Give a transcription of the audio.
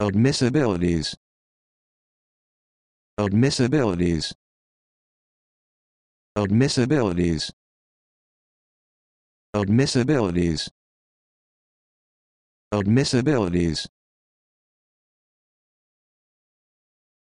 Admissibilities Admissibilities Admissibilities Admissibilities Admissibilities